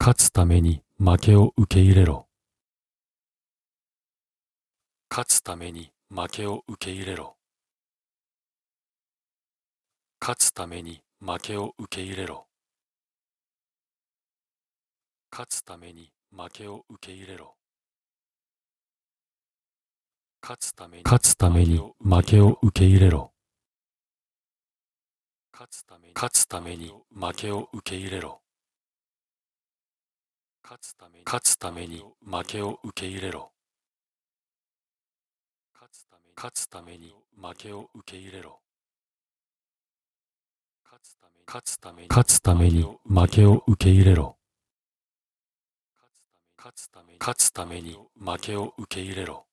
勝つために負けを受け入れろ勝つために負けを受け入れろ勝つために負けを受け入れろ勝つために負けを受け入れろ勝つために負けを受け入れろ勝つために負けを受け入れろ勝つために勝つために負けを受け入れろ勝つために負けを受け入れろ勝つために勝つために負けを受け入れろ勝つために負けを受け入れろ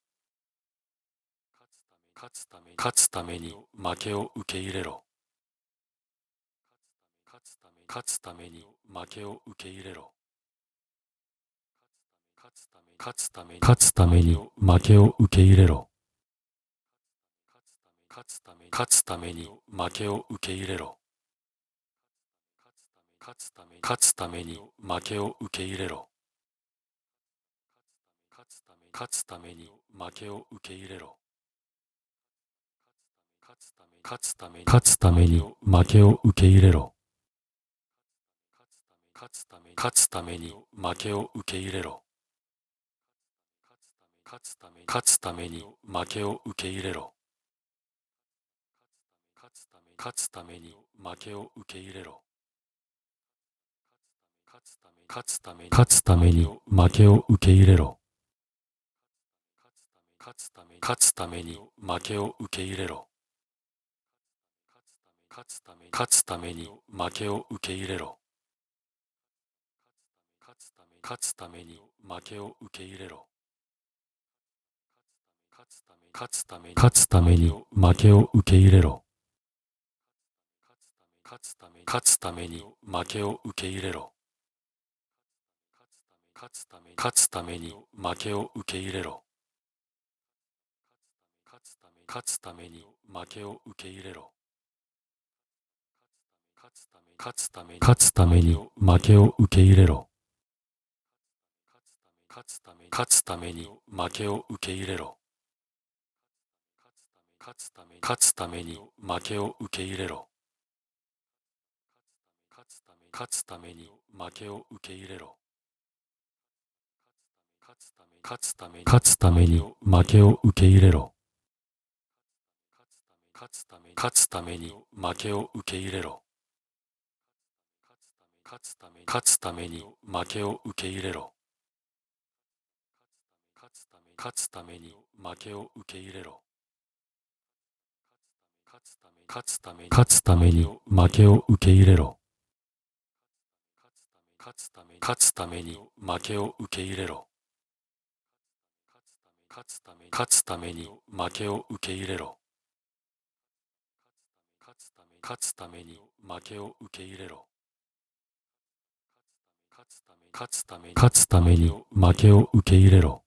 勝つために負けを受け入れろ勝つために負けを受け入れろ勝つために負けを受け入れろ勝つために負けを受け入れろ勝つために負けを受け入れろ勝つために負けを受け入れろ勝つために負けを受け入れろ勝つために負けを受け入れろ勝つために負けを受け入れろ勝つために負けを受け入れろ勝つために負けを受け入れろ勝つために負けを受け入れろ勝つために負けを受け入れろ勝つために負けを受け入れろ勝つために負けを受け入れろ勝つために負けを受け入れろ勝つために負けを受け入れろ勝つために負けを受け入れろ勝つために負けを受け入れろ勝つために負けを受け入れろ勝つために負けを受け入れろ勝つために負けを受け入れろ勝つために勝つために負けを受け入れろ勝つために負けを受け入れろ勝つために負けを受け入れろ勝つために負けを受け入れろ勝つために負けを受け入れろ勝つために負けを受け入れろ勝つために負けを受け入れろ勝つために負けを受け入れろ勝つために負けを受け入れろ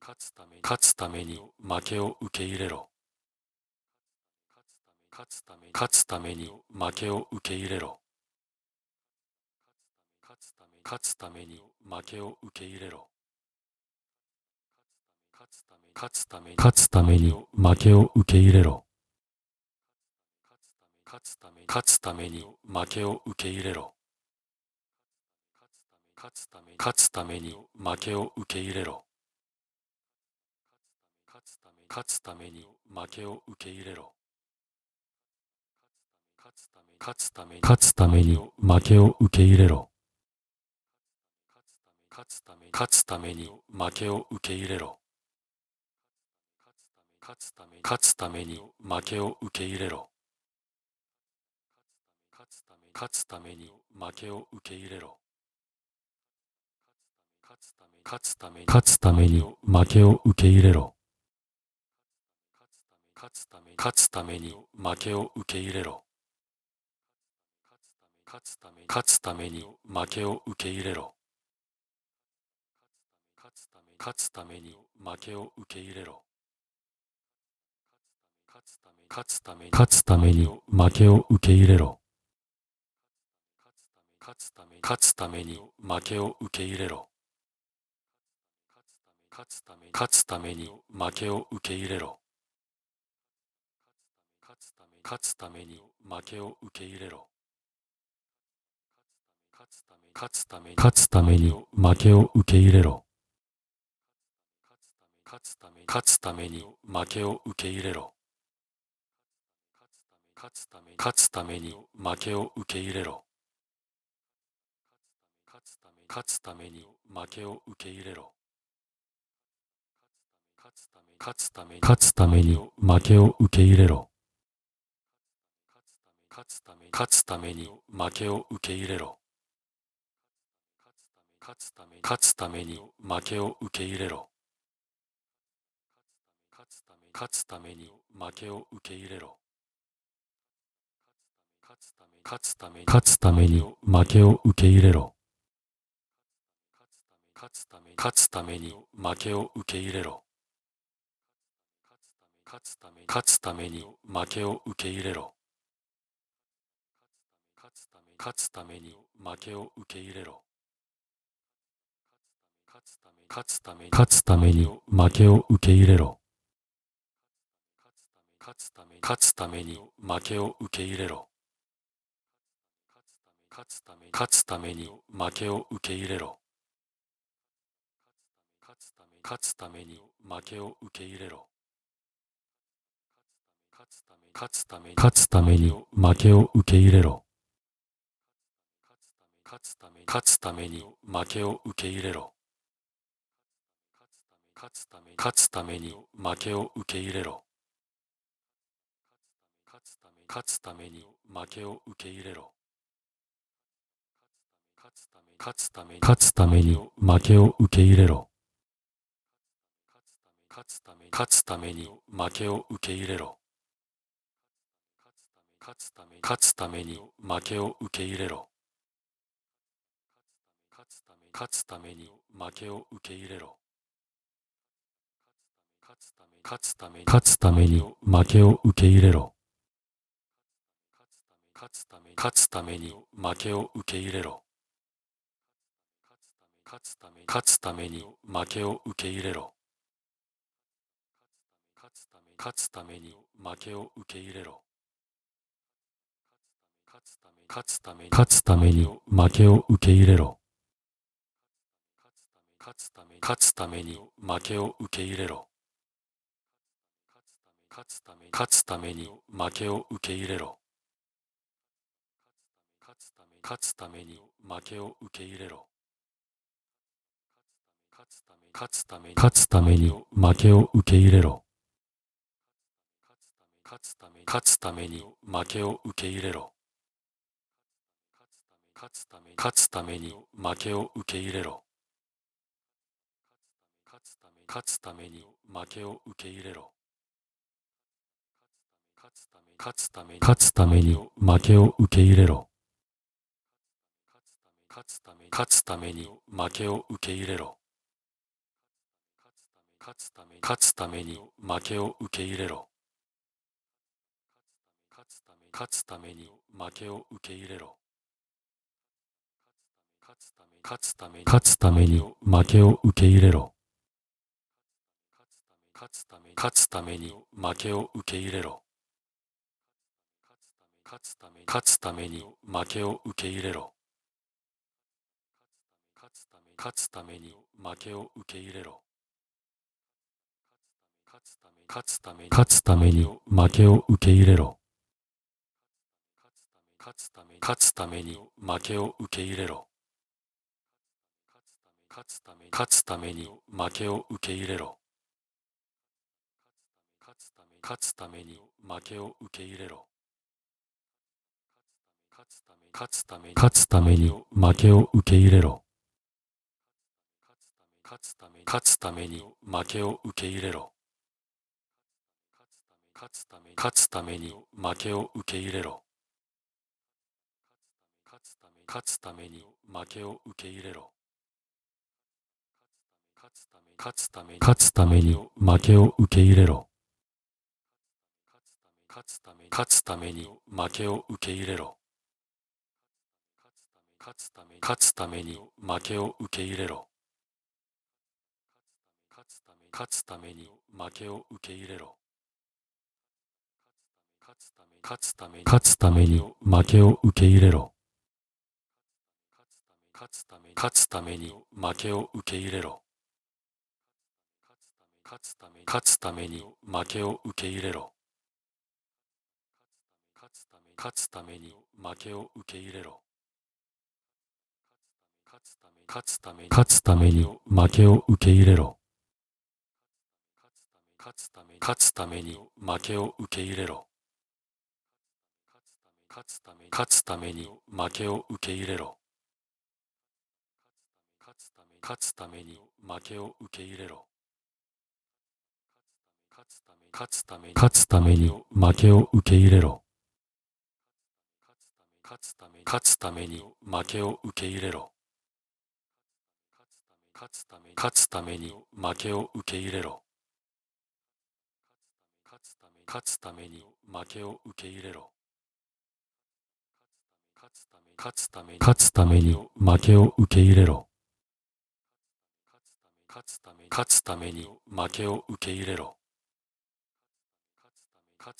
勝つために負けを受け入れろ勝つために勝つために負けを受け入れろ勝つために負けを受け入れろ勝つために負けを受け入れろ勝つために負けを受け入れろ勝つために負けを受け入れろ勝つために負けを受け入れろ勝つために負けを受け入れろ勝つために負けを受け入れろ勝つために負けを受け入れろ勝つために負けを受け入れろ勝つために負けを受け入れろ勝つために負けを受け入れろ勝つために負けを受け入れろ勝つために負けを受け入れろ勝つために負けを受け入れろ勝つために負けを受け入れろ勝つために負けを受け入れろ勝つために負けを受け入れろ勝つために負けを受け入れろ勝つために負けを受け入れろ勝つために負けを受け入れろ勝つために負けを受け入れろ勝つために負けを受け入れろ勝つために負けを受け入れろ勝つために勝つために負けを受け入れろ勝つために負けを受け入れろ勝つために負けを受け入れろ勝つために負けを受け入れろ勝つために負けを受け入れろ勝つために負けを受け入れろ勝つために負けを受け入れろ勝つために負けを受け入れろ勝つために負けを受け入れろ勝つために負けを受け入れろ勝つために負けを受け入れろ勝つために負けを受け入れろ勝つために負けを受け入れろ勝つために負けを受け入れろ勝つために負けを受け入れろ勝つために負けを受け入れろ勝つために負けを受け入れろ勝つために負けを受け入れろ勝つために負けを受け入れろ勝つために負けを受け入れろ勝つために負けを受け入れろ勝つために負けを受け入れろ勝つために負けを受け入れろ勝つために負けを受け入れろ勝つために勝つために負けを受け入れろ勝つために負けを受け入れろ勝つために負けを受け入れろ勝つために負けを受け入れろ勝つために負けを受け入れろ勝つために負けを受け入れろ勝つために負けを受け入れろ勝つために負けを受け入れろ勝つために負けを受け入れろ勝つために負けを受け入れろ勝つために負けを受け入れろ勝つために負けを受け入れろ勝つために負けを受け入れろ勝つために負けを受け入れろ勝つために負けを受け入れろ勝つために負けを受け入れろ勝つために負けを受け入れろ勝つために負けを受け入れろ勝つために負けを受け入れろ勝つために負けを受け入れろ勝つために負けを受け入れろ勝つために負けを受け入れろ勝つために負けを受け入れろ勝つために負けを受け入れろ勝つために負けを受け入れろ勝つために負けを受け入れろ勝つために負けを受け入れろ勝つために負けを受け入れろ勝つために負けを受け入れろ勝つために負けを受け入れろ勝つために負けを受け入れろ勝つために負けを受け入れろ勝つために負けを受け入れろ勝つために負けを受け入れろ勝つために負けを受け入れろ勝つために負けを受け入れろ勝つために負けを受け入れろ勝つために負けを受け入れろ勝つために負けを受け入れろ勝つために負けを受け入れろ勝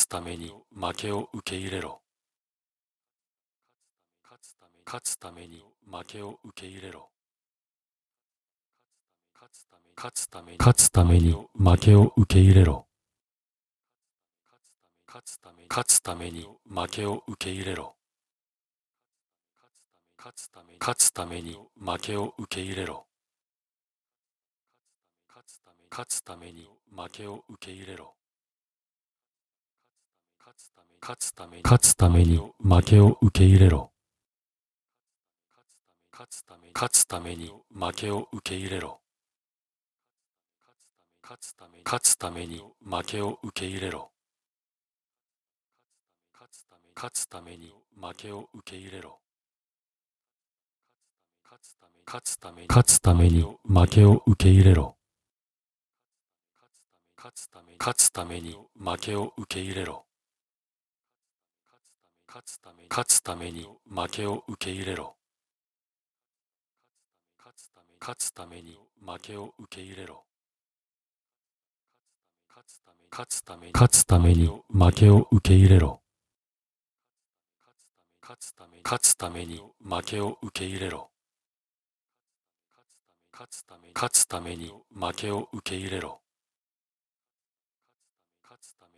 つために負けを受け入れろ勝つために負けを受け入れろ勝つために負けを受け入れろ勝つために負けを受け入れろ勝つために負けを受け入れろ勝つために負けを受け入れろ勝つために負けを受け入れろ勝つために負けを受け入れろ勝つ勝つために負けを受け入れろ勝つために負けを受け入れろ勝つために負けを受け入れろ勝つために負けを受け入れろ勝つために負けを受け入れろ勝つために負けを受け入れろ勝つために負けを受け入れろ勝つために負けを受け入れろ勝つために負けを受け入れろ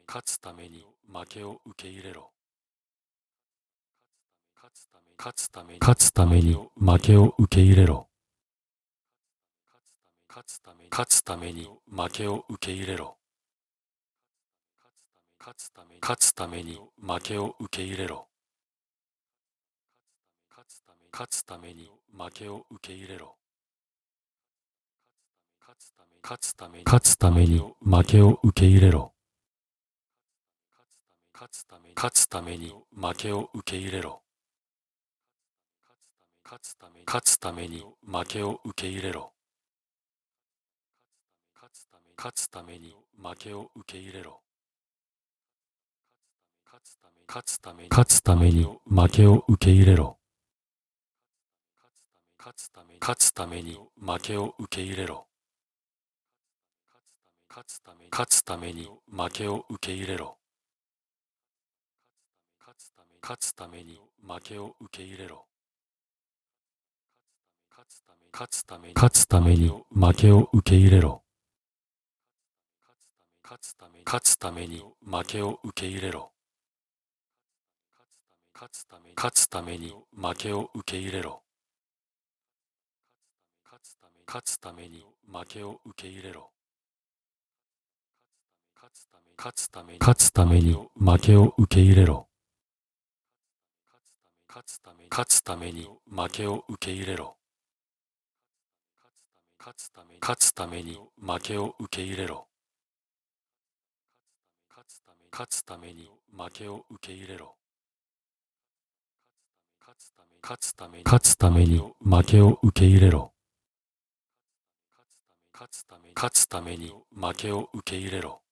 勝つために負けを受け入れろ勝つために負けを受け入れろ勝つために負けを受け入れろ勝つために負けを受け入れろ勝つために負けを受け入れろ勝つために負けを受け入れろ勝つために負けを受け入れろ勝つために負けを受け入れろ勝つために負けを受け入れろ勝つために負けを受け入れろ勝つために負けを受け入れろ勝つために負けを受け入れろ勝つために負けを受け入れろ勝つために負けを受け入れろ勝つために負けを受け入れろ勝つために勝つために負けを受け入れろ勝つために負けを受け入れろ勝つために負けを受け入れろ勝つために負けを受け入れろ勝つために負けを受け入れろ勝つために負けを受け入れろ勝つために勝つために負けを受け入れろ勝つために負けを受け入れろ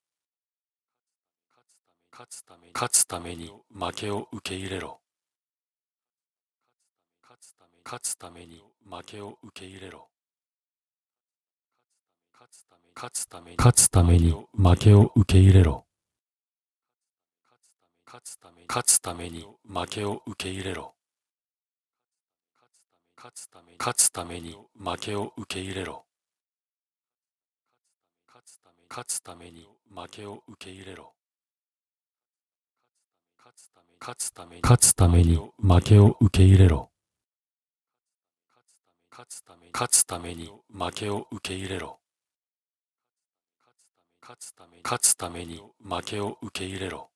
勝つために負けを受け入れろ勝つために負けを受け入れろ勝つために勝つために負けを受け入れろ勝つために負けを受け入れろ勝つために負けを受け入れろ勝つために負けを受け入れろ勝つために勝つために負けを受け入れろ勝つために負けを受け入れろ勝つために負けを受け入れろ